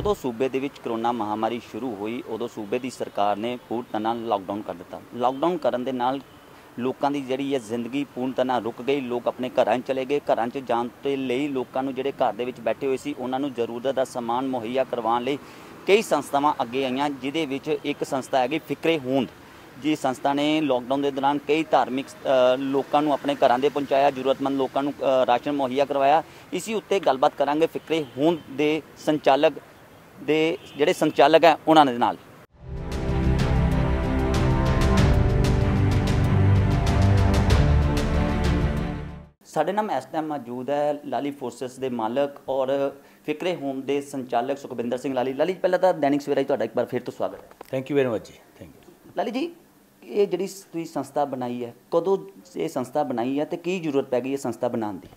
ਜਦੋਂ ਸੂਬੇ ਦੇ ਵਿੱਚ ਕਰੋਨਾ ਮਹਾਮਾਰੀ ਸ਼ੁਰੂ ਹੋਈ ਉਦੋਂ ਸੂਬੇ ਦੀ ਸਰਕਾਰ ਨੇ ਪੂਰਨ ਤਰ੍ਹਾਂ ਲਾਕਡਾਊਨ ਕਰ ਦਿੱਤਾ ਲਾਕਡਾਊਨ ਕਰਨ ਦੇ ਨਾਲ ਲੋਕਾਂ ਦੀ ਜਿਹੜੀ ਹੈ ਜ਼ਿੰਦਗੀ ਪੂਰਨ ਤਰ੍ਹਾਂ ਰੁਕ ਗਈ ਲੋਕ ਆਪਣੇ ਘਰਾਂ 'ਚ ਚਲੇ ਗਏ ਘਰਾਂ 'ਚ ਜਾਣ ਤੇ ਲਈ ਲੋਕਾਂ ਨੂੰ ਜਿਹੜੇ ਘਰ ਦੇ ਵਿੱਚ ਬੈਠੇ ਹੋਏ ਸੀ ਉਹਨਾਂ ਨੂੰ ਜ਼ਰੂਰਤ ਦਾ ਸਮਾਨ ਮੁਹੱਈਆ ਕਰਵਾਉਣ ਲਈ ਕਈ ਸੰਸਥਾਵਾਂ ਅੱਗੇ ਆਈਆਂ ਜਿਦੇ ਵਿੱਚ ਇੱਕ ਸੰਸਥਾ ਹੈਗੀ ਫਿਕਰੇ ਹੋਂਦ ਜੀ ਸੰਸਥਾ ਨੇ ਲਾਕਡਾਊਨ ਦੇ ਦੌਰਾਨ ਕਈ ਧਾਰਮਿਕ ਲੋਕਾਂ ਨੂੰ ਆਪਣੇ ਘਰਾਂ ਦੇ ਪਹੁੰਚਾਇਆ ਜ਼ਰੂਰਤਮੰਦ ਲੋਕਾਂ ਨੂੰ ਰਾਸ਼ਨ ਮੁਹੱਈਆ ਕਰਵਾਇਆ ਇਸੇ ਉੱਤੇ ਗੱਲਬਾਤ ਕਰਾਂਗੇ ਫਿਕਰੇ ਹੋਂਦ ਦੇ ਸੰਚਾਲਕ ਦੇ ਜਿਹੜੇ ਸੰਚਾਲਕ ਹੈ ਉਹਨਾਂ ਦੇ ਨਾਲ ਸਾਡੇ ਨਾਲ ਇਸ ਟਾਈਮ ਮੌਜੂਦ ਹੈ ਲਾਲੀ ਫੋਰਸਸ ਦੇ ਮਾਲਕ ਔਰ ਫਿਕਰੇ ਹੋਮ ਦੇ ਸੰਚਾਲਕ ਸੁਖਵਿੰਦਰ ਸਿੰਘ ਲਾਲੀ ਲਾਲੀ ਪਹਿਲਾਂ ਤਾਂ ਦੈਨਿਕ ਸਵੇਰਾ ਤੁਹਾਡਾ ਇੱਕ ਵਾਰ ਫਿਰ ਤੋਂ ਸਵਾਗਤ ਹੈ ਥੈਂਕ ਯੂ ਵੈਰੀ ਮਚ ਜੀ ਥੈਂਕ ਯੂ ਲਾਲੀ ਜੀ ਇਹ ਜਿਹੜੀ ਤੁਸੀਂ ਸੰਸਥਾ ਬਣਾਈ ਹੈ ਕਦੋਂ ਇਹ ਸੰਸਥਾ ਬਣਾਈ ਹੈ ਤੇ ਕੀ ਜ਼ਰੂਰਤ ਪੈ ਗਈ ਇਹ ਸੰਸਥਾ ਬਣਾਉਣ ਦੀ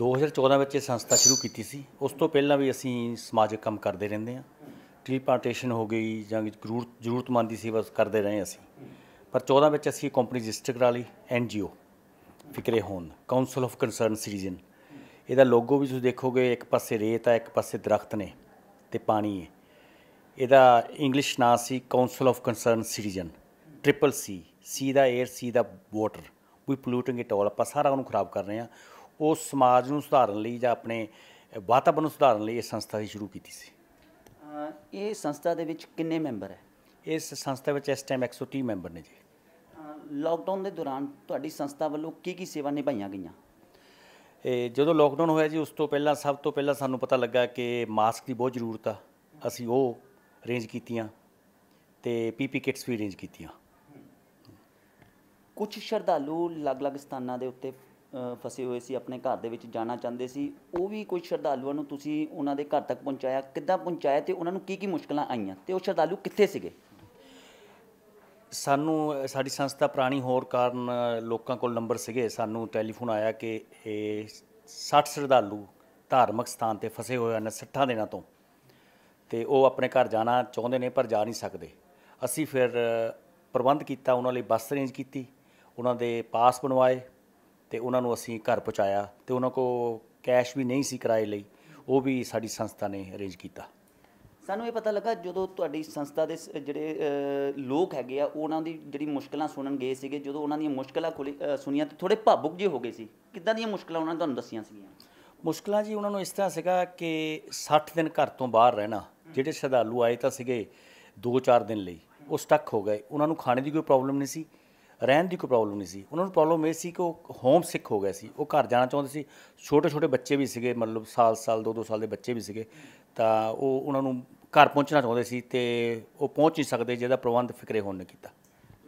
2014 ਵਿੱਚ ਇਹ ਸੰਸਥਾ ਸ਼ੁਰੂ ਕੀਤੀ ਸੀ ਉਸ ਤੋਂ ਪਹਿਲਾਂ ਵੀ ਅਸੀਂ ਸਮਾਜਿਕ ਕੰਮ ਕਰਦੇ ਰਹਿੰਦੇ ਹਾਂ ਟ੍ਰੀ ਪਾਰਟੇਸ਼ਨ ਹੋ ਗਈ ਜਾਂ ਜ਼ਰੂਰਤ ਜ਼ਰੂਰਤਮੰਦ ਦੀ ਸੇਵਾ ਕਰਦੇ ਰਹੇ ਅਸੀਂ ਪਰ 14 ਵਿੱਚ ਅਸੀਂ ਕੰਪਨੀ ਰਜਿਸਟਰ ਕਰਾ ਲਈ ਐਨ NGO Fikre Hond council of concern citizen ਇਹਦਾ ਲੋਗੋ ਵੀ ਤੁਸੀਂ ਦੇਖੋਗੇ ਇੱਕ ਪਾਸੇ ਰੇਤ ਆ ਇੱਕ ਪਾਸੇ ਦਰਖਤ ਨੇ ਤੇ ਪਾਣੀ ਹੈ ਇਹਦਾ ਇੰਗਲਿਸ਼ ਨਾਮ ਸੀ council of concern citizen triple C ਸੀ ਦਾ 에ਅਰ ਸੀ the water we polluting it all ਆਪਾਂ ਸਾਰਾ ਉਹਨੂੰ ਖਰਾਬ ਕਰ ਰਹੇ ਆ ਉਹ ਸਮਾਜ ਨੂੰ ਸੁਧਾਰਨ ਲਈ ਜਾਂ ਆਪਣੇ ਵਾਤਾਵਰਣ ਨੂੰ ਸੁਧਾਰਨ ਲਈ ਇਹ ਸੰਸਥਾ ਹੀ ਸ਼ੁਰੂ ਕੀਤੀ ਸੀ ਇਹ ਸੰਸਥਾ ਦੇ ਵਿੱਚ ਕਿੰਨੇ ਮੈਂਬਰ ਹੈ ਇਸ ਸੰਸਥਾ ਵਿੱਚ ਇਸ ਟਾਈਮ 130 ਮੈਂਬਰ ਨੇ ਜੀ ਲਾਕਡਾਊਨ ਦੇ ਦੌਰਾਨ ਤੁਹਾਡੀ ਸੰਸਥਾ ਵੱਲੋਂ ਕੀ ਕੀ ਸੇਵਾ ਨਿਭਾਈਆਂ ਗਈਆਂ ਇਹ ਜਦੋਂ ਲਾਕਡਾਊਨ ਹੋਇਆ ਜੀ ਉਸ ਤੋਂ ਪਹਿਲਾਂ ਸਭ ਤੋਂ ਪਹਿਲਾਂ ਸਾਨੂੰ ਪਤਾ ਲੱਗਾ ਕਿ ਮਾਸਕ ਦੀ ਬਹੁਤ ਜ਼ਰੂਰਤ ਆ ਅਸੀਂ ਉਹ ਅਰੇਂਜ ਕੀਤੀਆਂ ਤੇ ਪੀਪੀ ਕਿਟਸ ਵੀ ਅਰੇਂਜ ਕੀਤੀਆਂ ਕੁਝ ਸ਼ਰਧਾਲੂ ਅਲੱਗ-ਅਲੱਗ ਸਥਾਨਾਂ ਦੇ ਉੱਤੇ ਫਸੇ ਹੋਏ ਸੀ ਆਪਣੇ ਘਰ ਦੇ ਵਿੱਚ ਜਾਣਾ ਚਾਹੁੰਦੇ ਸੀ ਉਹ ਵੀ ਕੋਈ ਸ਼ਰਧਾਲੂਆਂ ਨੂੰ ਤੁਸੀਂ ਉਹਨਾਂ ਦੇ ਘਰ ਤੱਕ ਪਹੁੰਚਾਇਆ ਕਿੱਦਾਂ ਪਹੁੰਚਾਇਆ ਤੇ ਉਹਨਾਂ ਨੂੰ ਕੀ ਕੀ ਮੁਸ਼ਕਲਾਂ ਆਈਆਂ ਤੇ ਉਹ ਸ਼ਰਧਾਲੂ ਕਿੱਥੇ ਸੀਗੇ ਸਾਨੂੰ ਸਾਡੀ ਸੰਸਥਾ ਪ੍ਰਾਣੀ ਹੋਰ ਕਾਰਨ ਲੋਕਾਂ ਕੋਲ ਨੰਬਰ ਸੀਗੇ ਸਾਨੂੰ ਟੈਲੀਫੋਨ ਆਇਆ ਕਿ ਇਹ 60 ਸ਼ਰਧਾਲੂ ਧਾਰਮਿਕ ਸਥਾਨ ਤੇ ਫਸੇ ਹੋਏ ਹਨ 60 ਦਿਨਾਂ ਤੋਂ ਤੇ ਉਹ ਆਪਣੇ ਘਰ ਜਾਣਾ ਚਾਹੁੰਦੇ ਨੇ ਪਰ ਜਾ ਨਹੀਂ ਸਕਦੇ ਅਸੀਂ ਫਿਰ ਪ੍ਰਬੰਧ ਕੀਤਾ ਉਹਨਾਂ ਲਈ ਬੱਸ ਅਰੇਂਜ ਕੀਤੀ ਉਹਨਾਂ ਦੇ ਪਾਸ ਬਣਵਾਏ ਤੇ ਉਹਨਾਂ ਨੂੰ ਅਸੀਂ ਘਰ ਪਹੁੰਚਾਇਆ ਤੇ ਉਹਨਾਂ ਕੋ ਕੈਸ਼ ਵੀ ਨਹੀਂ ਸੀ ਕਿਰਾਏ ਲਈ ਉਹ ਵੀ ਸਾਡੀ ਸੰਸਥਾ ਨੇ ਅਰੇਂਜ ਕੀਤਾ ਸਾਨੂੰ ਇਹ ਪਤਾ ਲੱਗਾ ਜਦੋਂ ਤੁਹਾਡੀ ਸੰਸਥਾ ਦੇ ਜਿਹੜੇ ਲੋਕ ਹੈਗੇ ਆ ਉਹਨਾਂ ਦੀ ਜਿਹੜੀ ਮੁਸ਼ਕਲਾਂ ਸੁਣਨ ਗਏ ਸੀਗੇ ਜਦੋਂ ਉਹਨਾਂ ਦੀਆਂ ਮੁਸ਼ਕਲਾਂ ਸੁਣੀਆਂ ਤੇ ਥੋੜੇ ਭਾਵੁਕ ਜਿਹੇ ਹੋ ਗਏ ਸੀ ਕਿੱਦਾਂ ਦੀਆਂ ਮੁਸ਼ਕਲਾਂ ਉਹਨਾਂ ਨੇ ਤੁਹਾਨੂੰ ਦੱਸੀਆਂ ਸੀਗੀਆਂ ਮੁਸ਼ਕਲਾਂ ਜੀ ਉਹਨਾਂ ਨੂੰ ਇਸ ਤਰ੍ਹਾਂ ਸੀਗਾ ਕਿ 60 ਦਿਨ ਘਰ ਤੋਂ ਬਾਹਰ ਰਹਿਣਾ ਜਿਹੜੇ ਸ਼ਰਧਾਲੂ ਆਏ ਤਾਂ ਸੀਗੇ 2-4 ਦਿਨ ਲਈ ਉਹ ਸਟਕ ਹੋ ਗਏ ਉਹਨਾਂ ਨੂੰ ਖਾਣੇ ਦੀ ਕੋਈ ਪ੍ਰੋਬਲਮ ਨਹੀਂ ਸੀ ਰਹਿਣ ਦੀ ਕੋਈ ਪ੍ਰੋਬਲਮ ਨਹੀਂ ਸੀ ਉਹਨਾਂ ਨੂੰ ਪ੍ਰੋਬਲਮ ਇਹ ਸੀ ਕਿ ਉਹ ਹੋਮ ਸਿੱਖ ਹੋ ਗਏ ਸੀ ਉਹ ਘਰ ਜਾਣਾ ਚਾਹੁੰਦੇ ਸੀ ਛੋਟੇ ਛੋਟੇ ਬੱਚੇ ਵੀ ਸੀਗੇ ਮਤਲਬ ਸਾਲ ਸਾਲ ਦੋ ਦੋ ਸਾਲ ਦੇ ਬੱਚੇ ਵੀ ਸੀਗੇ ਤਾਂ ਉਹ ਉਹਨਾਂ ਨੂੰ ਘਰ ਪਹੁੰਚਣਾ ਚਾਹੁੰਦੇ ਸੀ ਤੇ ਉਹ ਪਹੁੰਚ ਨਹੀਂ ਸਕਦੇ ਜਿਹਦਾ ਪ੍ਰਬੰਧ ਫਿਕਰੇ ਹੋਣ ਨੇ ਕੀਤਾ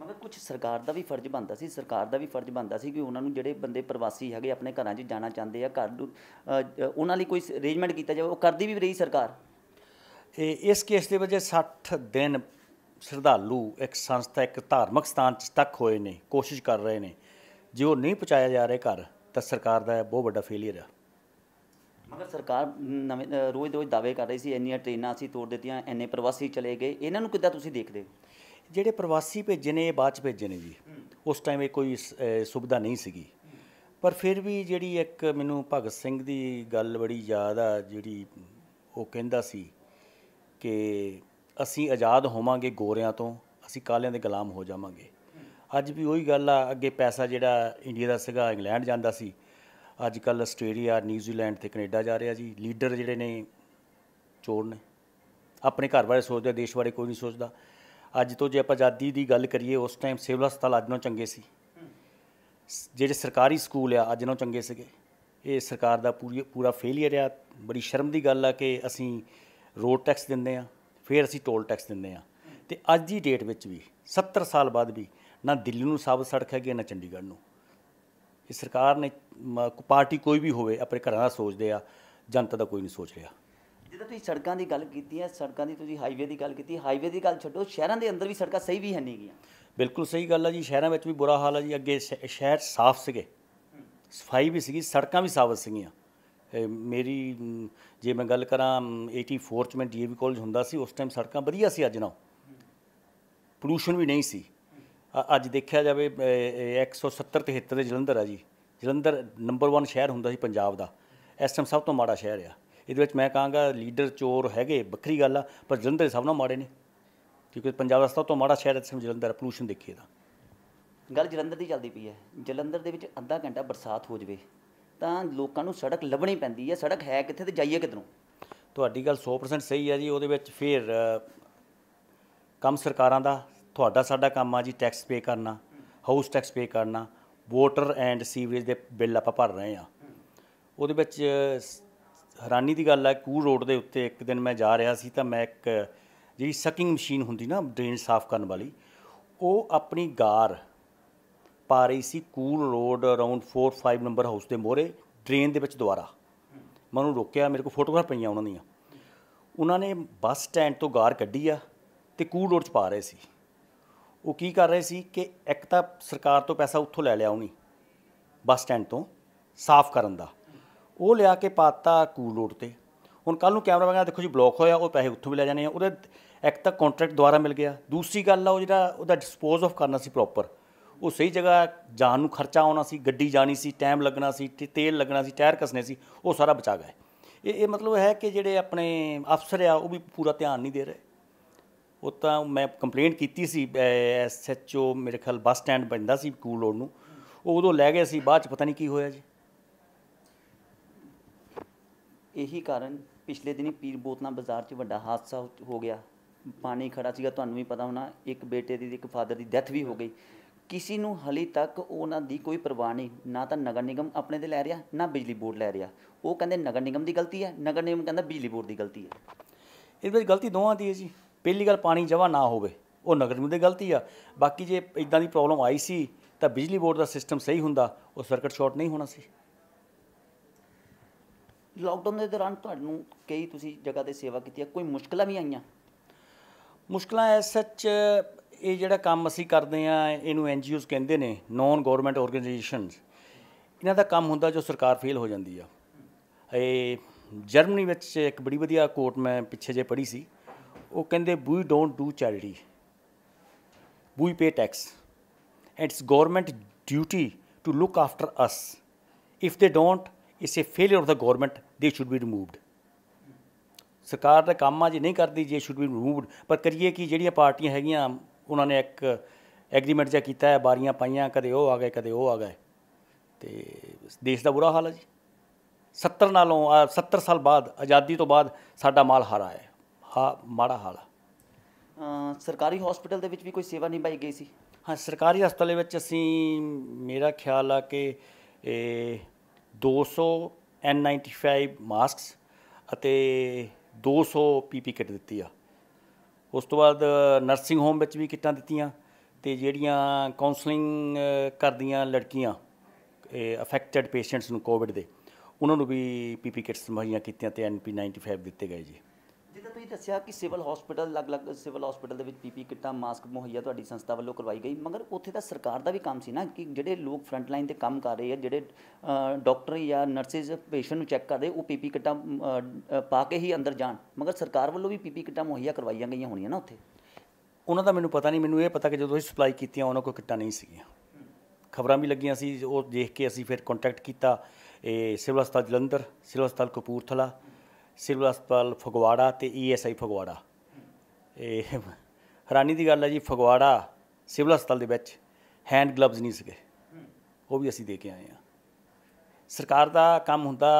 ਮਗਰ ਕੁਝ ਸਰਕਾਰ ਦਾ ਵੀ ਫਰਜ਼ ਬਣਦਾ ਸੀ ਸਰਕਾਰ ਦਾ ਵੀ ਫਰਜ਼ ਬਣਦਾ ਸੀ ਕਿ ਉਹਨਾਂ ਨੂੰ ਜਿਹੜੇ ਬੰਦੇ ਪ੍ਰਵਾਸੀ ਹੈਗੇ ਆਪਣੇ ਘਰਾਂ 'ਚ ਜਾਣਾ ਚਾਹੁੰਦੇ ਆ ਘਰ ਉਹਨਾਂ ਲਈ ਕੋਈ ਅਰੇਂਜਮੈਂਟ ਕੀਤਾ ਜਾਵੇ ਉਹ ਕਰਦੀ ਵੀ ਰਹੀ ਸਰਕਾਰ ਇਹ ਇਸ ਕੇਸ ਦੇ ਵਜੇ 60 ਦਿਨ ਸ਼ਰਧਾਲੂ ਇੱਕ ਸੰਸਥਾ ਇੱਕ ਧਾਰਮਿਕ ਸਥਾਨ 'ਚ ਤੱਕ ਹੋਏ ਨੇ ਕੋਸ਼ਿਸ਼ ਕਰ ਰਹੇ ਨੇ ਜੇ ਉਹ ਨਹੀਂ ਪਹੁੰਚਾਇਆ ਜਾ ਰਿਹਾ ਘਰ ਤਾਂ ਸਰਕਾਰ ਦਾ ਬਹੁਤ ਵੱਡਾ ਫੇਲੀਅਰ ਹੈ ਮਗਰ ਸਰਕਾਰ ਨਵੇਂ ਰੋਜ਼ ਰੋਜ਼ ਦਾਅਵੇ ਕਰ ਰਹੀ ਸੀ ਇੰਨੀਆਂ ਟ੍ਰੇਨਾਂ ਅਸੀਂ ਤੋੜ ਦਿੱਤੀਆਂ ਇੰਨੇ ਪ੍ਰਵਾਸੀ ਚਲੇ ਗਏ ਇਹਨਾਂ ਨੂੰ ਕਿੱਦਾਂ ਤੁਸੀਂ ਦੇਖਦੇ ਹੋ ਜਿਹੜੇ ਪ੍ਰਵਾਸੀ ਭੇਜੇ ਨੇ ਬਾਅਦ ਚ ਭੇਜੇ ਨੇ ਜੀ ਉਸ ਟਾਈਮ ਇਹ ਕੋਈ ਸੁਵਿਧਾ ਨਹੀਂ ਸੀਗੀ ਪਰ ਫਿਰ ਵੀ ਜਿਹੜੀ ਇੱਕ ਮੈਨੂੰ ਭਗਤ ਸਿੰਘ ਦੀ ਗੱਲ ਬੜੀ ਯਾਦ ਆ ਜਿਹੜੀ ਉਹ ਕਹਿੰਦਾ ਸੀ ਕਿ ਅਸੀਂ ਆਜ਼ਾਦ ਹੋਵਾਂਗੇ ਗੋਰਿਆਂ ਤੋਂ ਅਸੀਂ ਕਾਲਿਆਂ ਦੇ ਗੁਲਾਮ ਹੋ ਜਾਵਾਂਗੇ ਅੱਜ ਵੀ ਉਹੀ ਗੱਲ ਆ ਅੱਗੇ ਪੈਸਾ ਜਿਹੜਾ ਇੰਡੀਆ ਦਾ ਸੀਗਾ ਇੰਗਲੈਂਡ ਜਾਂਦਾ ਸੀ ਅੱਜ ਕੱਲ ਆਸਟ੍ਰੇਲੀਆ ਨਿਊਜ਼ੀਲੈਂਡ ਤੇ ਕੈਨੇਡਾ ਜਾ ਰਿਹਾ ਜੀ ਲੀਡਰ ਜਿਹੜੇ ਨੇ ਚੋਰ ਨੇ ਆਪਣੇ ਘਰ ਬਾਰੇ ਸੋਚਦੇ ਦੇਸ਼ ਬਾਰੇ ਕੋਈ ਨਹੀਂ ਸੋਚਦਾ ਅੱਜ ਤੋਂ ਜੇ ਆਪਾਂ ਆਜ਼ਾਦੀ ਦੀ ਗੱਲ ਕਰੀਏ ਉਸ ਟਾਈਮ ਸਿਵਲ ਹਸਪਤਾਲ ਅੱਜ ਨਾਲੋਂ ਚੰਗੇ ਸੀ ਜਿਹੜੇ ਸਰਕਾਰੀ ਸਕੂਲ ਆ ਅੱਜ ਨਾਲੋਂ ਚੰਗੇ ਸੀਗੇ ਇਹ ਸਰਕਾਰ ਦਾ ਪੂਰੀ ਪੂਰਾ ਫੇਲੀਅਰ ਆ ਬੜੀ ਸ਼ਰਮ ਦੀ ਗੱਲ ਆ ਕਿ ਅਸੀਂ ਰੋਡ ਟੈਕਸ ਦਿੰਦੇ ਆ ਫਿਰ ਅਸੀਂ ਟੋਲ ਟੈਕਸ ਦਿੰਦੇ ਆ ਤੇ ਅੱਜ ਦੀ ਡੇਟ ਵਿੱਚ ਵੀ 70 ਸਾਲ ਬਾਅਦ ਵੀ ਨਾ ਦਿੱਲੀ ਨੂੰ ਸਾਬਤ ਸੜਕ ਹੈਗੀ ਨਾ ਚੰਡੀਗੜ੍ਹ ਨੂੰ ਇਹ ਸਰਕਾਰ ਨੇ ਪਾਰਟੀ ਕੋਈ ਵੀ ਹੋਵੇ ਆਪਣੇ ਘਰਾਂ ਦਾ ਸੋਚਦੇ ਆ ਜਨਤਾ ਦਾ ਕੋਈ ਨਹੀਂ ਸੋਚ ਰਿਹਾ ਜਿੱਦਾਂ ਤੁਸੀਂ ਸੜਕਾਂ ਦੀ ਗੱਲ ਕੀਤੀ ਹੈ ਸੜਕਾਂ ਦੀ ਤੁਸੀਂ ਹਾਈਵੇ ਦੀ ਗੱਲ ਕੀਤੀ ਹਾਈਵੇ ਦੀ ਗੱਲ ਛੱਡੋ ਸ਼ਹਿਰਾਂ ਦੇ ਅੰਦਰ ਵੀ ਸੜਕਾਂ ਸਹੀ ਵੀ ਹੈ ਨਹੀਂ ਗਿਆ ਬਿਲਕੁਲ ਸਹੀ ਗੱਲ ਹੈ ਜੀ ਸ਼ਹਿਰਾਂ ਵਿੱਚ ਵੀ ਬੁਰਾ ਹਾਲ ਹੈ ਜੀ ਅੱਗੇ ਸ਼ਹਿਰ ਸਾਫ਼ ਸੀਗੇ ਸਫਾਈ ਵੀ ਸੀਗੀ ਸੜਕਾਂ ਵੀ ਸਾਫ਼ ਸੀਗੀਆਂ ਮੇਰੀ ਜੇ ਮੈਂ ਗੱਲ ਕਰਾਂ 84 ਚ ਮੈਂ ਡੀਏਵੀ ਕਾਲਜ ਹੁੰਦਾ ਸੀ ਉਸ ਟਾਈਮ ਸੜਕਾਂ ਵਧੀਆ ਸੀ ਅੱਜ ਨਾ ਪੋਲੂਸ਼ਨ ਵੀ ਨਹੀਂ ਸੀ ਅੱਜ ਦੇਖਿਆ ਜਾਵੇ 170 73 ਦੇ ਜਲੰਧਰ ਆ ਜੀ ਜਲੰਧਰ ਨੰਬਰ 1 ਸ਼ਹਿਰ ਹੁੰਦਾ ਸੀ ਪੰਜਾਬ ਦਾ ਇਸ ਟਾਈਮ ਸਭ ਤੋਂ ਮਾੜਾ ਸ਼ਹਿਰ ਆ ਇਹਦੇ ਵਿੱਚ ਮੈਂ ਕਹਾਂਗਾ ਲੀਡਰ ਚੋਰ ਹੈਗੇ ਵੱਖਰੀ ਗੱਲ ਆ ਪਰ ਜਲੰਧਰ ਸਭ ਨਾਲੋਂ ਮਾੜੇ ਨੇ ਕਿਉਂਕਿ ਪੰਜਾਬ ਦਾ ਸਭ ਤੋਂ ਮਾੜਾ ਸ਼ਹਿਰ ਹੈ ਜਲੰਧਰ ਪੋਲੂਸ਼ਨ ਦੇਖੀਏ ਤਾਂ ਗੱਲ ਜਲੰਧਰ ਦੀ ਚੱਲਦੀ ਪਈ ਹੈ ਜਲੰਧਰ ਦੇ ਵਿੱਚ ਅੱਧਾ ਘੰਟਾ ਬਰਸਾਤ ਹੋ ਜਵੇ ਤਾਂ ਲੋਕਾਂ ਨੂੰ ਸੜਕ ਲੱਭਣੀ ਪੈਂਦੀ ਹੈ ਸੜਕ ਹੈ ਕਿੱਥੇ ਤੇ ਜਾਈਏ ਕਿਧਰੋਂ ਤੁਹਾਡੀ ਗੱਲ 100% ਸਹੀ ਹੈ ਜੀ ਉਹਦੇ ਵਿੱਚ ਫਿਰ ਕੰਮ ਸਰਕਾਰਾਂ ਦਾ ਤੁਹਾਡਾ ਸਾਡਾ ਕੰਮ ਆ ਜੀ ਟੈਕਸ ਪੇ ਕਰਨਾ ਹਾਊਸ ਟੈਕਸ ਪੇ ਕਰਨਾ ਵਾਟਰ ਐਂਡ ਸੀਵਰੇਜ ਦੇ ਬਿੱਲ ਆਪਾਂ ਭਰ ਰਹੇ ਆ ਉਹਦੇ ਵਿੱਚ ਹੈਰਾਨੀ ਦੀ ਗੱਲ ਹੈ ਕੂ ਰੋਡ ਦੇ ਉੱਤੇ ਇੱਕ ਦਿਨ ਮੈਂ ਜਾ ਰਿਹਾ ਸੀ ਤਾਂ ਮੈਂ ਇੱਕ ਜਿਹੜੀ ਸਕਿੰਗ ਮਸ਼ੀਨ ਹੁੰਦੀ ਨਾ ਡਰੇਨ ਸਾਫ਼ ਕਰਨ ਵਾਲੀ ਉਹ ਆਪਣੀ ਗਾਰ ਪਾ ਰਹੀ ਸੀ Cool Road around 4-5 number house ਦੇ ਮੋਰੇ ਟ੍ਰੇਨ ਦੇ ਵਿੱਚ ਦੁਆਰਾ ਮੈਂ ਉਹਨੂੰ ਰੋਕਿਆ ਮੇਰੇ ਕੋਲ ਫੋਟੋਗ੍ਰਾਫ ਪਈਆਂ ਉਹਨਾਂ ਦੀਆਂ ਉਹਨਾਂ ਨੇ ਬੱਸ ਸਟੈਂਡ ਤੋਂ ਗਾਰ ਕੱਢੀ ਆ ਤੇ ਕੂਲ ਰੋਡ 'ਚ ਪਾ ਰਹੇ ਸੀ ਉਹ ਕੀ ਕਰ ਰਹੇ ਸੀ ਕਿ ਇੱਕ ਤਾਂ ਸਰਕਾਰ ਤੋਂ ਪੈਸਾ ਉੱਥੋਂ ਲੈ ਲਿਆ ਉਹਨੇ ਬੱਸ ਸਟੈਂਡ ਤੋਂ ਸਾਫ਼ ਕਰਨ ਦਾ ਉਹ ਲਿਆ ਕੇ ਪਾਤਾ ਕੂਲ ਰੋਡ ਤੇ ਹੁਣ ਕੱਲ ਨੂੰ ਕੈਮਰਾ ਵਗੈਰਾ ਦੇਖੋ ਜੀ ਬਲੌਕ ਹੋਇਆ ਉਹ ਪੈਸੇ ਉੱਥੋਂ ਵੀ ਲੈ ਜਾਣੇ ਆ ਉਹਦੇ ਇੱਕ ਤਾਂ ਕੰਟਰੈਕਟ ਦੁਆਰਾ ਮਿਲ ਗਿਆ ਦੂਸਰੀ ਗੱਲ ਆ ਉਹ ਜਿਹੜਾ ਉਹਦਾ ਡਿਸਪੋਜ਼ ਆਫ ਕਰਨਾ ਸੀ ਪ੍ਰੋਪਰ ਉਹ ਸਹੀ ਜਗ੍ਹਾ ਜਾਣ ਨੂੰ ਖਰਚਾ ਆਉਣਾ ਸੀ ਗੱਡੀ ਜਾਣੀ ਸੀ ਟਾਈਮ ਲੱਗਣਾ ਸੀ ਤੇਲ ਲੱਗਣਾ ਸੀ ਟਾਇਰ ਕਸਨੇ ਸੀ ਉਹ ਸਾਰਾ ਬਚਾ ਗਏ ਇਹ ਇਹ ਮਤਲਬ ਹੈ ਕਿ ਜਿਹੜੇ ਆਪਣੇ ਅਫਸਰ ਆ ਉਹ ਵੀ ਪੂਰਾ ਧਿਆਨ ਨਹੀਂ ਦੇ ਰਹੇ ਉਹ ਤਾਂ ਮੈਂ ਕੰਪਲੇਂਟ ਕੀਤੀ ਸੀ ਐਸਐਚਓ ਮੇਰੇ ਖਿਆਲ ਬੱਸ ਸਟੈਂਡ ਬੰਦਾ ਸੀ ਕੂਲ ਰੋਡ ਨੂੰ ਉਹ ਉਦੋਂ ਲੈ ਗਏ ਸੀ ਬਾਅਦ ਚ ਪਤਾ ਨਹੀਂ ਕੀ ਹੋਇਆ ਜੀ ਇਹੀ ਕਾਰਨ ਪਿਛਲੇ ਦਿਨੀ ਪੀਰ ਬੋਤਨਾ ਬਾਜ਼ਾਰ 'ਚ ਵੱਡਾ ਹਾਦਸਾ ਹੋ ਗਿਆ ਪਾਣੀ ਖੜਾ ਸੀਗਾ ਤੁਹਾਨੂੰ ਵੀ ਪਤਾ ਹੋਣਾ ਇੱਕ ਬੇਟੇ ਦੀ ਇੱਕ ਫਾਦਰ ਦੀ ਡੈਥ ਵੀ ਹੋ ਗਈ ਕਿਸੇ ਨੂੰ ਹਲੇ ਤੱਕ ਉਹਨਾਂ ਦੀ ਕੋਈ ਪਰਵਾਹ ਨਹੀਂ ਨਾ ਤਾਂ ਨਗਰ ਨਿਗਮ ਆਪਣੇ ਤੇ ਲੈ ਰਿਹਾ ਨਾ ਬਿਜਲੀ ਬੋਰਡ ਲੈ ਰਿਹਾ ਉਹ ਕਹਿੰਦੇ ਨਗਰ ਨਿਗਮ ਦੀ ਗਲਤੀ ਹੈ ਨਗਰ ਨਿਗਮ ਕਹਿੰਦਾ ਬਿਜਲੀ ਬੋਰਡ ਦੀ ਗਲਤੀ ਹੈ ਇਸ ਵਿੱਚ ਗਲਤੀ ਦੋਵਾਂ ਦੀ ਹੈ ਜੀ ਪਹਿਲੀ ਗੱਲ ਪਾਣੀ ਜਵਾ ਨਾ ਹੋਵੇ ਉਹ ਨਗਰ ਨਿਗਮ ਦੀ ਗਲਤੀ ਆ ਬਾਕੀ ਜੇ ਇਦਾਂ ਦੀ ਪ੍ਰੋਬਲਮ ਆਈ ਸੀ ਤਾਂ ਬਿਜਲੀ ਬੋਰਡ ਦਾ ਸਿਸਟਮ ਸਹੀ ਹੁੰਦਾ ਉਹ ਸਰਕਟ ਸ਼ਾਰਟ ਨਹੀਂ ਹੋਣਾ ਸੀ ਲਾਕਡਾਊਨ ਦੇ ਦੌਰਾਨ ਤੁਹਾਨੂੰ ਕਈ ਤੁਸੀਂ ਜਗ੍ਹਾ ਤੇ ਸੇਵਾ ਕੀਤੀ ਹੈ ਕੋਈ ਮੁਸ਼ਕਲਾਂ ਵੀ ਆਈਆਂ ਮੁਸ਼ਕਲਾਂ ਐ ਸੱਚ ਇਹ ਜਿਹੜਾ ਕੰਮ ਅਸੀਂ ਕਰਦੇ ਆ ਇਹਨੂੰ ਐਨ ਜੀਓਜ਼ ਕਹਿੰਦੇ ਨੇ ਨਾਨ ਗਵਰਨਮੈਂਟ ਆਰਗੇਨਾਈਜੇਸ਼ਨਸ ਇਹਨਾਂ ਦਾ ਕੰਮ ਹੁੰਦਾ ਜੋ ਸਰਕਾਰ ਫੇਲ ਹੋ ਜਾਂਦੀ ਆ ਇਹ ਜਰਮਨੀ ਵਿੱਚ ਇੱਕ ਬੜੀ ਵਧੀਆ ਕੋਟ ਮੈਂ ਪਿੱਛੇ ਜੇ ਪੜ੍ਹੀ ਸੀ ਉਹ ਕਹਿੰਦੇ we don't do charity we pay tax it's government duty to look after us if they don't it's a failure of the government they should be removed ਸਰਕਾਰ ਦਾ ਕੰਮ ਆ ਜੇ ਨਹੀਂ ਕਰਦੀ ਜੇ ਸ਼ੁੱਡ ਬੀ ਰਿਮੂਵਡ ਪਰ ਕਰੀਏ ਕਿ ਜਿਹੜੀਆਂ ਪਾਰਟੀਆਂ ਹੈਗੀਆਂ ਉਹਨਾਂ ਨੇ ਇੱਕ ਐਗਰੀਮੈਂਟ ਜਿਹਾ ਕੀਤਾ ਹੈ ਬਾਰੀਆਂ ਪਾਈਆਂ ਕਦੇ ਉਹ ਆ ਗਏ ਕਦੇ ਉਹ ਆ ਗਏ ਤੇ ਦੇਸ਼ ਦਾ ਬੁਰਾ ਹਾਲ ਹੈ ਜੀ 70 ਨਾਲੋਂ 70 ਸਾਲ ਬਾਅਦ ਆਜ਼ਾਦੀ ਤੋਂ ਬਾਅਦ ਸਾਡਾ ਮਾਲ ਹਾਰਾ ਹੈ ਹਾ ਮਾੜਾ ਹਾਲ ਸਰਕਾਰੀ ਹਸਪੀਟਲ ਦੇ ਵਿੱਚ ਵੀ ਕੋਈ ਸੇਵਾ ਨਹੀਂ ਪਾਈ ਗਈ ਸੀ ਹਾਂ ਸਰਕਾਰੀ ਹਸਪਤਾਲ ਵਿੱਚ ਅਸੀਂ ਮੇਰਾ ਖਿਆਲ ਆ ਕਿ 200 N95 ਮਾਸਕਸ ਅਤੇ 200 ਪੀਪੀ ਕਿਟ ਦਿੱਤੀ ਆ ਉਸ ਤੋਂ ਬਾਅਦ ਨਰਸਿੰਗ ਹੋਮ ਵਿੱਚ ਵੀ ਕਿੱਟਾਂ ਦਿੱਤੀਆਂ ਤੇ ਜਿਹੜੀਆਂ ਕਾਉਂਸਲਿੰਗ ਕਰਦੀਆਂ ਲੜਕੀਆਂ ਇਹ ਅਫੈਕਟਡ ਪੇਸ਼ੈਂਟਸ ਨੂੰ ਕੋਵਿਡ ਦੇ ਉਹਨਾਂ ਨੂੰ ਵੀ ਪੀਪੀ ਕਿਟਸ ਮੁਹੱਈਆ ਕੀਤੀਆਂ ਤੇ ਐਨਪੀ 95 ਦਿੱਤੇ ਗਏ ਜੀ ਦੱਸਿਆ ਕਿ ਸਿਵਲ ਹਸਪੀਟਲ ਅਲੱਗ-ਅਲੱਗ ਸਿਵਲ ਹਸਪੀਟਲ ਦੇ ਵਿੱਚ ਪੀਪੀ ਕਿੱਟਾਂ ਮਾਸਕ ਮੁਹੱਈਆ ਤੁਹਾਡੀ ਸੰਸਥਾ ਵੱਲੋਂ ਕਰਵਾਈ ਗਈ ਮਗਰ ਉੱਥੇ ਤਾਂ ਸਰਕਾਰ ਦਾ ਵੀ ਕੰਮ ਸੀ ਨਾ ਕਿ ਜਿਹੜੇ ਲੋਕ ਫਰੰਟ ਲਾਈਨ ਤੇ ਕੰਮ ਕਰ ਰਹੇ ਆ ਜਿਹੜੇ ਡਾਕਟਰ ਜਾਂ ਨਰਸਿਸ ਪੇਸ਼ੈਂਟ ਨੂੰ ਚੈੱਕ ਕਰਦੇ ਉਹ ਪੀਪੀ ਕਿੱਟਾਂ ਪਾ ਕੇ ਹੀ ਅੰਦਰ ਜਾਣ ਮਗਰ ਸਰਕਾਰ ਵੱਲੋਂ ਵੀ ਪੀਪੀ ਕਿੱਟਾਂ ਮੁਹੱਈਆ ਕਰਵਾਈਆਂ ਗਈਆਂ ਹੋਣੀਆਂ ਨਾ ਉੱਥੇ ਉਹਨਾਂ ਦਾ ਮੈਨੂੰ ਪਤਾ ਨਹੀਂ ਮੈਨੂੰ ਇਹ ਪਤਾ ਕਿ ਜਦੋਂ ਅਸੀਂ ਸਪਲਾਈ ਕੀਤੀਆਂ ਉਹਨਾਂ ਕੋਲ ਕਿੱਟਾਂ ਨਹੀਂ ਸੀਗੀਆਂ ਖਬਰਾਂ ਵੀ ਲੱਗੀਆਂ ਸੀ ਉਹ ਦੇਖ ਕੇ ਅਸੀਂ ਫਿਰ ਕੰਟੈਕਟ ਕੀਤਾ ਇਹ ਸਿਵਲ ਹਸਪਤਾਲ ਜਲੰਧਰ ਸਿਵਲ ਹਸਪਤਾਲ ਕਪੂਰਥਲਾ ਸਿਵਲ ਹਸਪਤਾਲ ਫਗਵਾੜਾ ਤੇ ਈਐਸਆਈ ਫਗਵਾੜਾ ਇਹ ਹੈਰਾਨੀ ਦੀ ਗੱਲ ਹੈ ਜੀ ਫਗਵਾੜਾ ਸਿਵਲ ਹਸਪਤਾਲ ਦੇ ਵਿੱਚ ਹੈਂਡ ਗਲਵਜ਼ ਨਹੀਂ ਸੀਗੇ ਉਹ ਵੀ ਅਸੀਂ ਦੇ ਕੇ ਆਏ ਆ ਸਰਕਾਰ ਦਾ ਕੰਮ ਹੁੰਦਾ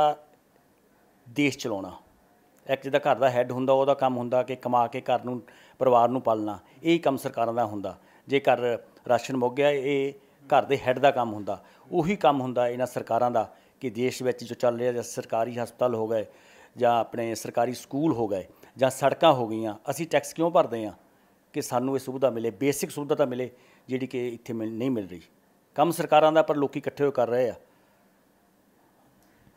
ਦੇਸ਼ ਚਲਾਉਣਾ ਇੱਕ ਜਿਹਦਾ ਘਰ ਦਾ ਹੈੱਡ ਹੁੰਦਾ ਉਹਦਾ ਕੰਮ ਹੁੰਦਾ ਕਿ ਕਮਾ ਕੇ ਘਰ ਨੂੰ ਪਰਿਵਾਰ ਨੂੰ ਪਾਲਣਾ ਇਹ ਕੰਮ ਸਰਕਾਰਾਂ ਦਾ ਹੁੰਦਾ ਜੇ ਘਰ ਰਾਸ਼ਨ ਮੁੱਕ ਗਿਆ ਇਹ ਘਰ ਦੇ ਹੈੱਡ ਦਾ ਕੰਮ ਹੁੰਦਾ ਉਹੀ ਕੰਮ ਹੁੰਦਾ ਇਹਨਾਂ ਸਰਕਾਰਾਂ ਦਾ ਕਿ ਦੇਸ਼ ਵਿੱਚ ਜੋ ਚੱਲ ਰਿਹਾ ਜਾਂ ਸਰਕਾਰੀ ਹਸਪਤਾਲ ਹੋ ਗਏ ਜਾਂ ਆਪਣੇ ਸਰਕਾਰੀ ਸਕੂਲ ਹੋ ਗਏ ਜਾਂ ਸੜਕਾਂ ਹੋ ਗਈਆਂ ਅਸੀਂ ਟੈਕਸ ਕਿਉਂ ਭਰਦੇ ਆ ਕਿ ਸਾਨੂੰ ਇਹ ਸੁਵਿਧਾ ਮਿਲੇ ਬੇਸਿਕ ਸੁਵਿਧਾ ਤਾਂ ਮਿਲੇ ਜਿਹੜੀ ਕਿ ਇੱਥੇ ਨਹੀਂ ਮਿਲ ਰਹੀ ਕੰਮ ਸਰਕਾਰਾਂ ਦਾ ਪਰ ਲੋਕੀ ਇਕੱਠੇ ਹੋ ਕਰ ਰਹੇ ਆ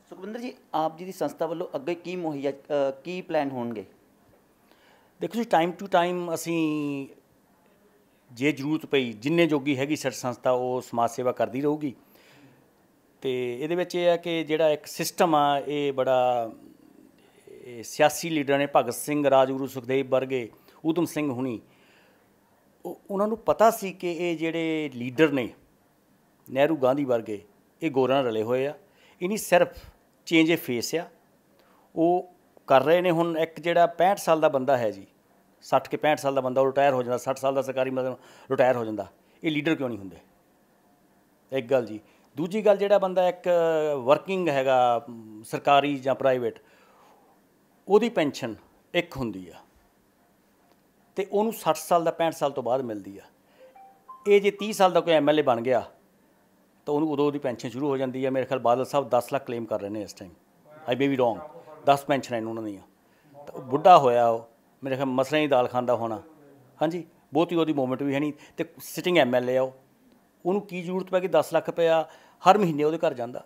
ਸੁਖਵਿੰਦਰ ਜੀ ਆਪ ਜੀ ਦੀ ਸੰਸਥਾ ਵੱਲੋਂ ਅੱਗੇ ਕੀ ਮੁਹੱਈਆ ਕੀ ਪਲਾਨ ਹੋਣਗੇ ਦੇਖੋ ਜੀ ਟਾਈਮ ਟੂ ਟਾਈਮ ਅਸੀਂ ਜੇ ਜ਼ਰੂਰਤ ਪਈ ਜਿੰਨੇ ਜੋਗੀ ਹੈਗੀ ਸਰ ਸੰਸਥਾ ਉਹ ਸਮਾਜ ਸੇਵਾ ਕਰਦੀ ਰਹੂਗੀ ਤੇ ਇਹਦੇ ਵਿੱਚ ਇਹ ਆ ਕਿ ਜਿਹੜਾ ਇੱਕ ਸਿਸਟਮ ਆ ਇਹ ਬੜਾ ਸਿਆਸੀ ਲੀਡਰਾਂ ਨੇ ਭਗਤ ਸਿੰਘ ਰਾਜਗੁਰੂ ਸੁਖਦੇਵ ਵਰਗੇ ਉਦਮ ਸਿੰਘ ਹੁਣੀ ਉਹਨਾਂ ਨੂੰ ਪਤਾ ਸੀ ਕਿ ਇਹ ਜਿਹੜੇ ਲੀਡਰ ਨੇ ਨਹਿਰੂ ਗਾਂਧੀ ਵਰਗੇ ਇਹ ਗੋਰਾਂ ਰਲੇ ਹੋਏ ਆ ਇਹ ਨਹੀਂ ਸਿਰਫ ਚੇਂਜ ਆ ਫੇਸ ਆ ਉਹ ਕਰ ਰਹੇ ਨੇ ਹੁਣ ਇੱਕ ਜਿਹੜਾ 65 ਸਾਲ ਦਾ ਬੰਦਾ ਹੈ ਜੀ 60 ਕੇ 65 ਸਾਲ ਦਾ ਬੰਦਾ ਉਹ ਰਿਟਾਇਰ ਹੋ ਜਾਂਦਾ 60 ਸਾਲ ਦਾ ਸਰਕਾਰੀ ਮਤਲਬ ਰਿਟਾਇਰ ਹੋ ਜਾਂਦਾ ਇਹ ਲੀਡਰ ਕਿਉਂ ਨਹੀਂ ਹੁੰਦੇ ਇੱਕ ਗੱਲ ਜੀ ਦੂਜੀ ਗੱਲ ਜਿਹੜਾ ਬੰਦਾ ਇੱਕ ਵਰਕਿੰਗ ਹੈਗਾ ਸਰਕਾਰੀ ਜਾਂ ਪ੍ਰਾਈਵੇਟ ਉਹਦੀ ਪੈਨਸ਼ਨ ਇੱਕ ਹੁੰਦੀ ਆ ਤੇ ਉਹਨੂੰ 60 ਸਾਲ ਦਾ 65 ਸਾਲ ਤੋਂ ਬਾਅਦ ਮਿਲਦੀ ਆ ਇਹ ਜੇ 30 ਸਾਲ ਦਾ ਕੋਈ ਐਮਐਲਏ ਬਣ ਗਿਆ ਤਾਂ ਉਹਨੂੰ ਉਦੋਂ ਉਹਦੀ ਪੈਨਸ਼ਨ ਸ਼ੁਰੂ ਹੋ ਜਾਂਦੀ ਆ ਮੇਰੇ ਖਿਆਲ ਬਾਦਲ ਸਾਹਿਬ 10 ਲੱਖ ਕਲੇਮ ਕਰ ਰਹੇ ਨੇ ਇਸ ਟਾਈਮ ਆਈ ਬੀ ਵੀ ਰੋਂਗ 10 ਪੈਨਸ਼ਨ ਇਹਨਾਂ ਉਹਨਾਂ ਦੀਆਂ ਤਾਂ ਬੁੱਢਾ ਹੋਇਆ ਉਹ ਮੇਰੇ ਖਿਆਲ ਮਸਲਾ ਹੀ ਦਾਲ ਖਾਂਦਾ ਹੋਣਾ ਹਾਂਜੀ ਬਹੁਤੀ ਉਹਦੀ ਮੂਵਮੈਂਟ ਵੀ ਹੈ ਨਹੀਂ ਤੇ ਸਿਟਿੰਗ ਐਮਐਲਏ ਆ ਉਹ ਉਹਨੂੰ ਕੀ ਜ਼ਰੂਰਤ ਪੈ ਗਈ 10 ਲੱਖ ਰੁਪਇਆ ਹਰ ਮਹੀਨੇ ਉਹਦੇ ਘਰ ਜਾਂਦਾ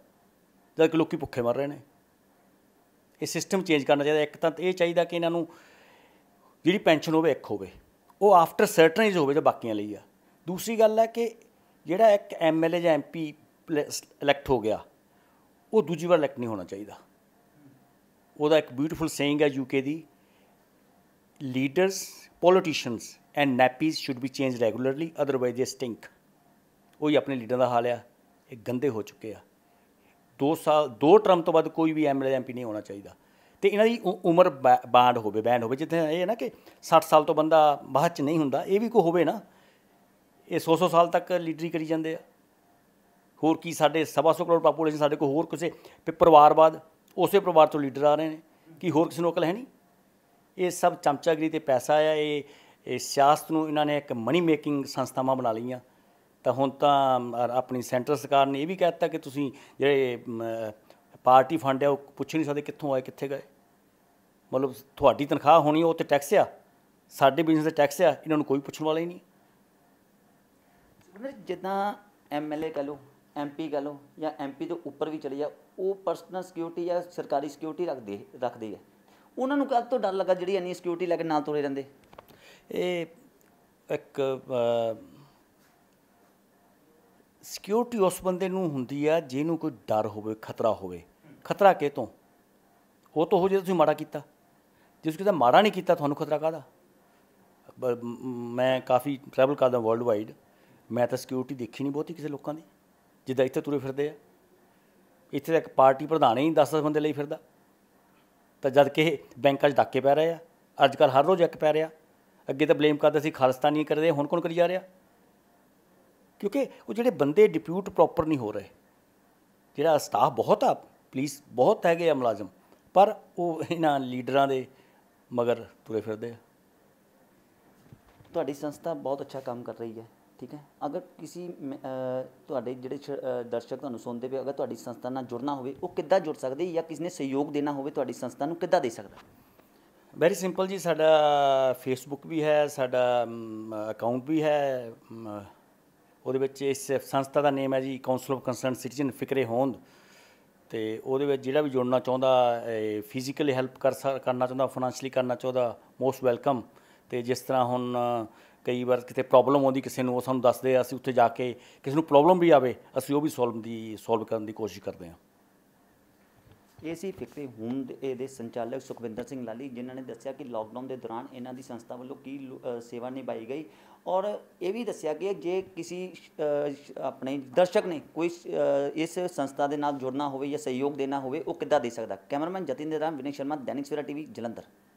ਜਦ ਕਿ ਲੋਕੀ ਭੁੱਖੇ ਮਰ ਰਹੇ ਨੇ ਇਹ ਸਿਸਟਮ ਚੇਂਜ ਕਰਨਾ ਚਾਹੀਦਾ ਇੱਕ ਤਾਂ ਇਹ ਚਾਹੀਦਾ ਕਿ ਇਹਨਾਂ ਨੂੰ ਜਿਹੜੀ ਪੈਨਸ਼ਨ ਹੋਵੇ ਇੱਕ ਹੋਵੇ ਉਹ ਆਫਟਰ ਸਰਟਨ ਏਜ ਹੋਵੇ ਜੋ ਬਾਕੀਆਂ ਲਈ ਆ ਦੂਸਰੀ ਗੱਲ ਹੈ ਕਿ ਜਿਹੜਾ ਇੱਕ ਐਮਐਲਏ ਜਾਂ ਐਮਪੀ ਇਲੈਕਟ ਹੋ ਗਿਆ ਉਹ ਦੂਜੀ ਵਾਰ ਇਲੈਕਟ ਨਹੀਂ ਹੋਣਾ ਚਾਹੀਦਾ ਉਹਦਾ ਇੱਕ ਬਿਊਟੀਫੁਲ ਸੇਇੰਗ ਹੈ ਯੂਕੇ ਦੀ leaders politicians and nappies should be change regularly otherwise they stink ਉਹੀ ਆਪਣੇ ਲੀਡਰਾਂ ਦਾ ਹਾਲ ਆ ਇਹ ਗੰਦੇ ਹੋ ਚੁੱਕੇ ਆ 2 ਸਾਲ 2 ਟਰਮ ਤੋਂ ਬਾਅਦ ਕੋਈ ਵੀ ਐਮਐਲਏ ਐਮਪੀ ਨਹੀਂ ਹੋਣਾ ਚਾਹੀਦਾ ਤੇ ਇਹਨਾਂ ਦੀ ਉਮਰ ਬਾਂਡ ਹੋਵੇ ਬੈਂਡ ਹੋਵੇ ਜਿੱਥੇ ਇਹ ਹੈ ਨਾ ਕਿ 60 ਸਾਲ ਤੋਂ ਬੰਦਾ ਬਾਅਦ ਚ ਨਹੀਂ ਹੁੰਦਾ ਇਹ ਵੀ ਕੋ ਹੋਵੇ ਨਾ ਇਹ 100-100 ਸਾਲ ਤੱਕ ਲੀਡਰੀ ਕਰੀ ਜਾਂਦੇ ਆ ਹੋਰ ਕੀ ਸਾਡੇ 750 ਕਰੋੜ ਪਾਪੂਲੇਸ਼ਨ ਸਾਡੇ ਕੋਲ ਹੋਰ ਕਿਸੇ ਪਰਿਵਾਰਵਾਦ ਉਸੇ ਪਰਿਵਾਰ ਤੋਂ ਲੀਡਰ ਆ ਰਹੇ ਨੇ ਕੀ ਹੋਰ ਕਿਸੇ ਨੂੰ ਅਕਲ ਹੈ ਨਹੀਂ ਇਹ ਸਭ ਚਮਚਾਗਰੀ ਤੇ ਪੈਸਾ ਆ ਇਹ ਸਿਆਸਤ ਨੂੰ ਇਹਨਾਂ ਨੇ ਇੱਕ ਮਨੀ ਮੇਕਿੰਗ ਸੰਸਥਾਵਾਂ ਬਣਾ ਲਈਆਂ ਤਾਂ ਹੁਣ ਤਾਂ ਆਪਣੀ ਸੈਂਟਰ ਸਰਕਾਰ ਨੇ ਇਹ ਵੀ ਕਹਿਤਾ ਕਿ ਤੁਸੀਂ ਜਿਹੜੇ ਪਾਰਟੀ ਫੰਡ ਹੈ ਉਹ ਪੁੱਛ ਨਹੀਂ ਸਕਦੇ ਕਿੱਥੋਂ ਆਏ ਕਿੱਥੇ ਗਏ ਮਤਲਬ ਤੁਹਾਡੀ ਤਨਖਾਹ ਹੋਣੀ ਉਹ ਤੇ ਟੈਕਸ ਆ ਸਾਡੇ ਬਿਜ਼ਨਸ ਦਾ ਟੈਕਸ ਆ ਇਹਨਾਂ ਨੂੰ ਕੋਈ ਪੁੱਛਣ ਵਾਲਾ ਹੀ ਨਹੀਂ ਜਿੱਦਾਂ ਐਮਐਲਏ ਕਹ ਲੋ ਐਮਪੀ ਕਹ ਲੋ ਜਾਂ ਐਮਪੀ ਤੋਂ ਉੱਪਰ ਵੀ ਚਲੇ ਜਾ ਉਹ ਪਰਸਨਲ ਸਿਕਿਉਰਿਟੀ ਜਾਂ ਸਰਕਾਰੀ ਸਿਕਿਉਰਿਟੀ ਰੱਖਦੇ ਰੱਖਦੇ ਆ ਉਹਨਾਂ ਨੂੰ ਕਦ ਤੋਂ ਡਰ ਲੱਗਾ ਜਿਹੜੀ ਐਨੀ ਸਿਕਿਉਰਿਟੀ ਲੈ ਕੇ ਨਾਲ ਤੁਰੇ ਰਹਿੰਦੇ ਇਹ ਇੱਕ ਸਿਕਿਉਰਿਟੀ ਉਸ ਬੰਦੇ ਨੂੰ ਹੁੰਦੀ ਆ ਜਿਹਨੂੰ ਕੋਈ ਡਰ ਹੋਵੇ ਖਤਰਾ ਹੋਵੇ ਖਤਰਾ ਕਿਹ ਤੋਂ ਉਹ ਤਾਂ ਹੋ ਜੇ ਤੁਸੀਂ ਮਾੜਾ ਕੀਤਾ ਜੇ ਤੁਸੀਂ ਕਿਤੇ ਮਾੜਾ ਨਹੀਂ ਕੀਤਾ ਤੁਹਾਨੂੰ ਖਤਰਾ ਕਾਦਾ ਮੈਂ ਕਾਫੀ ਟਰੈਵਲ ਕਰਦਾ ਵਰਲਡ ਵਾਈਡ ਮੈਂ ਤਾਂ ਸਿਕਿਉਰਿਟੀ ਦੇਖੀ ਨਹੀਂ ਬਹੁਤੀ ਕਿਸੇ ਲੋਕਾਂ ਦੀ ਜਿੱਦਾਂ ਇੱਥੇ ਤੁਰੇ ਫਿਰਦੇ ਆ ਇੱਥੇ ਤਾਂ ਇੱਕ ਪਾਰਟੀ ਪ੍ਰਧਾਨ ਹੀ 10-10 ਬੰਦੇ ਲਈ ਫਿਰਦਾ ਤਾਂ ਜਦ ਕਿ ਬੈਂਕਾਂ 'ਚ ਡਾਕੇ ਪੈ ਰਹੇ ਆ ਅੱਜ ਕੱਲ ਹਰ ਰੋਜ਼ ਇੱਕ ਪੈ ਰਿਹਾ ਅੱਗੇ ਤਾਂ ਬਲੇਮ ਕਰਦੇ ਸੀ ਖਾਲਸਤਾਨੀ ਕਰਦੇ ਹੁਣ ਕੌਣ ਕਰੀ ਜਾ ਰਿਹਾ ਕਿਉਂਕਿ ਉਹ ਜਿਹੜੇ ਬੰਦੇ ਡਿਪਿਊਟ ਪ੍ਰੋਪਰ ਨਹੀਂ ਹੋ ਰਹੇ ਜਿਹੜਾ ਸਟਾਫ ਬਹੁਤ ਆ ਪਲੀਸ ਬਹੁਤ ਹੈਗੇ ਆ ਮੁਲਾਜ਼ਮ ਪਰ ਉਹ ਇਹਨਾਂ ਲੀਡਰਾਂ ਦੇ ਮਗਰ ਤੁਰੇ ਫਿਰਦੇ ਆ ਤੁਹਾਡੀ ਸੰਸਥਾ ਬਹੁਤ ਅੱਛਾ ਕੰਮ ਕਰ ਰਹੀ ਹੈ ਠੀਕ ਹੈ ਅਗਰ ਕਿਸੇ ਤੁਹਾਡੇ ਜਿਹੜੇ ਦਰਸ਼ਕ ਤੁਹਾਨੂੰ ਸੁਣਦੇ ਪਏ ਅਗਰ ਤੁਹਾਡੀ ਸੰਸਥਾ ਨਾਲ ਜੁੜਨਾ ਹੋਵੇ ਉਹ ਕਿੱਦਾਂ ਜੁੜ ਸਕਦੇ ਜਾਂ ਕਿਸ ਨੇ ਸਹਿਯੋਗ ਦੇਣਾ ਹੋਵੇ ਤੁਹਾਡੀ ਸੰਸਥਾ ਨੂੰ ਕਿੱਦਾਂ ਦੇ ਸਕਦਾ ਵੈਰੀ ਸਿੰਪਲ ਜੀ ਸਾਡਾ ਫੇਸਬੁੱਕ ਵੀ ਹੈ ਸਾਡਾ ਅਕਾਊਂਟ ਵੀ ਹੈ ਉਹਦੇ ਵਿੱਚ ਇਸ ਸੰਸਥਾ ਦਾ ਨੇਮ ਹੈ ਜੀ council of concern citizen Fikre Hond ਤੇ ਉਹਦੇ ਵਿੱਚ ਜਿਹੜਾ ਵੀ ਜੁੜਨਾ ਚਾਹੁੰਦਾ ਫਿਜ਼ੀਕਲੀ ਹੈਲਪ ਕਰ ਕਰਨਾ ਚਾਹੁੰਦਾ ਫਾਈਨੈਂਸ਼ਲੀ ਕਰਨਾ ਚਾਹੁੰਦਾ ਮੋਸਟ ਵੈਲਕਮ ਤੇ ਜਿਸ ਤਰ੍ਹਾਂ ਹੁਣ ਕਈ ਵਾਰ ਕਿਤੇ ਪ੍ਰੋਬਲਮ ਆਉਂਦੀ ਕਿਸੇ ਨੂੰ ਉਹ ਸਾਨੂੰ ਦੱਸਦੇ ਆ ਅਸੀਂ ਉੱਥੇ ਜਾ ਕੇ ਕਿਸੇ ਨੂੰ ਪ੍ਰੋਬਲਮ ਵੀ ਆਵੇ ਅਸੀਂ ਉਹ ਵੀ ਸੋਲਵ ਦੀ ਸੋਲਵ ਕਰਨ ਦੀ ਕੋਸ਼ਿਸ਼ ਕਰਦੇ ਆਂ ਏਸੀ ਫਿਕਰੇ ਹੋਮ ਦੇ ਸੰਚਾਲਕ ਸੁਖਵਿੰਦਰ ਸਿੰਘ ਲਾਲੀ ਜਿਨ੍ਹਾਂ ਨੇ ਦੱਸਿਆ ਕਿ ਲਾਕਡਾਊਨ ਦੇ ਦੌਰਾਨ ਇਹਨਾਂ ਦੀ ਸੰਸਥਾ ਵੱਲੋਂ ਕੀ ਸੇਵਾ ਨਿਭਾਈ ਗਈ ਔਰ ਇਹ ਵੀ ਦੱਸਿਆ ਕਿ ਜੇ ਕਿਸੇ ਆਪਣੇ ਦਰਸ਼ਕ ਨੇ ਕੋਈ ਇਸ ਸੰਸਥਾ ਦੇ ਨਾਲ ਜੁੜਨਾ ਹੋਵੇ ਜਾਂ ਸਹਿਯੋਗ ਦੇਣਾ ਹੋਵੇ ਉਹ ਕਿੱਦਾਂ ਦੇ ਸਕਦਾ ਕੈਮਰਾਮੈਨ ਜਤਿੰਦਰ ਰਾਮ ਵਿਨੇ ਸ਼ਰਮਾ ਦੈਨਿਕ ਸਵੇਰਾ ਟੀਵੀ ਜਲੰਧਰ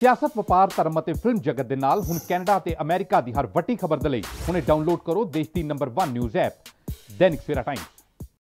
ਸਿਆਸਤ ਵਪਾਰ ਧਰਮ ਅਤੇ ਫਿਲਮ ਜਗਤ ਦੇ ਨਾਲ ਹੁਣ ਕੈਨੇਡਾ ਤੇ ਅਮਰੀਕਾ ਦੀ ਹਰ ਵੱਡੀ ਖਬਰ ਦੇ ਲਈ ਹੁਣੇ ਡਾਊਨਲੋਡ ਕਰੋ ਦੇਸ਼ ਦੀ number 1 news app Dainik Savera time